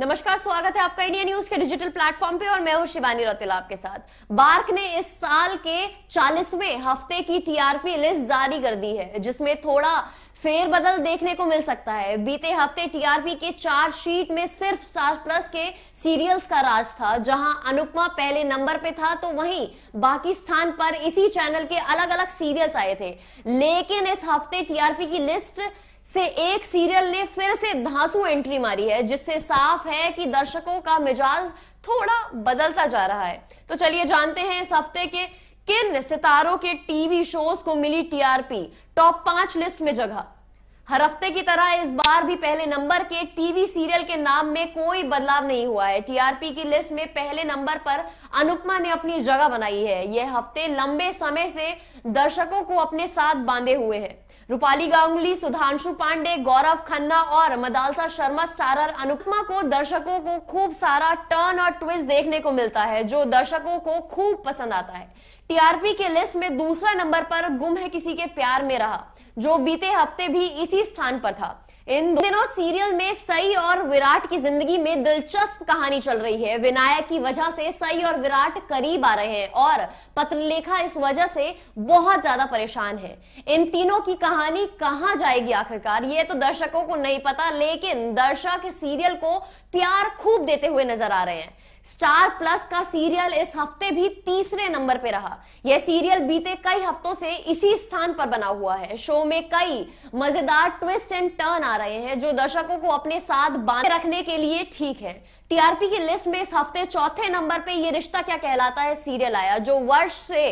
नमस्कार स्वागत है आपका इंडिया न्यूज के डिजिटल प्लेटफॉर्म पे और मैं हूं शिवानी रौतेला आपके साथ बार्क ने इस साल के 40वें हफ्ते की टीआरपी लिस्ट जारी कर दी है जिसमें थोड़ा फेरबदल देखने को मिल सकता है बीते हफ्ते टीआरपी के चार शीट में सिर्फ स्टार प्लस के सीरियल्स का राज था जहां अनुपमा पहले नंबर पे था तो वहीं बाकी स्थान पर इसी चैनल के अलग अलग सीरियल्स आए थे लेकिन इस हफ्ते टीआरपी की लिस्ट से एक सीरियल ने फिर से धांसू एंट्री मारी है जिससे साफ है कि दर्शकों का मिजाज थोड़ा बदलता जा रहा है तो चलिए जानते हैं इस हफ्ते के किन सितारों के टीवी शोज को मिली टीआरपी टॉप पांच लिस्ट में जगह हर हफ्ते की तरह इस बार भी पहले नंबर के टीवी सीरियल के नाम में कोई बदलाव नहीं हुआ है टीआरपी की लिस्ट में पहले नंबर पर अनुपमा ने अपनी जगह बनाई है यह हफ्ते लंबे समय से दर्शकों को अपने साथ बांधे हुए हैं रूपाली गांगुली सुधांशु पांडे गौरव खन्ना और मदालसा शर्मा स्टारर अनुपमा को दर्शकों को खूब सारा टर्न और ट्विस्ट देखने को मिलता है जो दर्शकों को खूब पसंद आता है टीआरपी के लिस्ट में दूसरा नंबर पर गुम है किसी के प्यार में रहा जो बीते हफ्ते भी इसी स्थान पर था इन दिनों सीरियल में सई और विराट की जिंदगी में दिलचस्प कहानी चल रही है विनायक की वजह से सई और विराट करीब आ रहे हैं और पत्रलेखा इस वजह से बहुत ज्यादा परेशान है इन तीनों की कहानी कहां जाएगी आखिरकार ये तो दर्शकों को नहीं पता लेकिन दर्शक सीरियल को प्यार खूब देते हुए नजर आ रहे हैं स्टार प्लस का सीरियल इस हफ्ते भी तीसरे नंबर पे रहा यह सीरियल बीते कई हफ्तों से इसी स्थान पर बना हुआ है शो में कई मजेदार ट्विस्ट एंड टर्न आ रहे हैं जो दर्शकों को अपने साथ बांधे रखने के लिए ठीक है टीआरपी की लिस्ट में इस हफ्ते चौथे नंबर पे यह रिश्ता क्या कहलाता है सीरियल आया जो वर्ष से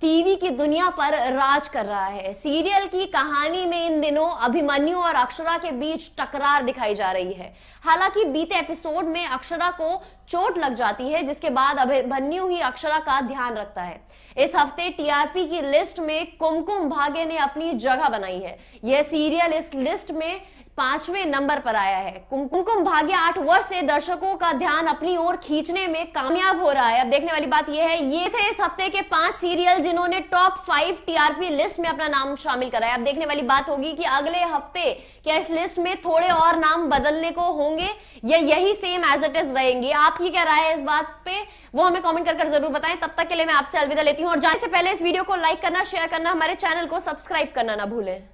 टीवी की दुनिया पर राज कर रहा है सीरियल की कहानी में इन दिनों अभिमन्यु और अक्षरा के बीच टकरार दिखाई जा रही है हालांकि बीते एपिसोड में अक्षरा को चोट लग जाती है जिसके बाद अभिमन्यु ही अक्षरा का ध्यान रखता है इस हफ्ते टीआरपी की लिस्ट में कुमकुम भाग्य ने अपनी जगह बनाई है यह सीरियल इस लिस्ट में पांचवें नंबर पर आया है कुमकुम कुम भाग्य आठ वर्ष से दर्शकों का ध्यान अपनी ओर खींचने में कामयाब हो रहा है अब देखने वाली बात यह है ये थे इस हफ्ते के पांच सीरियल जिन्होंने टॉप फाइव टीआरपी लिस्ट में अपना नाम शामिल कराया अब देखने वाली बात होगी कि अगले हफ्ते क्या इस लिस्ट में थोड़े और नाम बदलने को होंगे या यही सेम एज इट इज रहेंगे आपकी क्या राय है इस बात पे वो हमें कॉमेंट कर जरूर बताएं तब तक के लिए मैं आपसे अलविदा लेती हूँ और जाने से पहले इस वीडियो को लाइक करना शेयर करना हमारे चैनल को सब्सक्राइब करना ना भूलें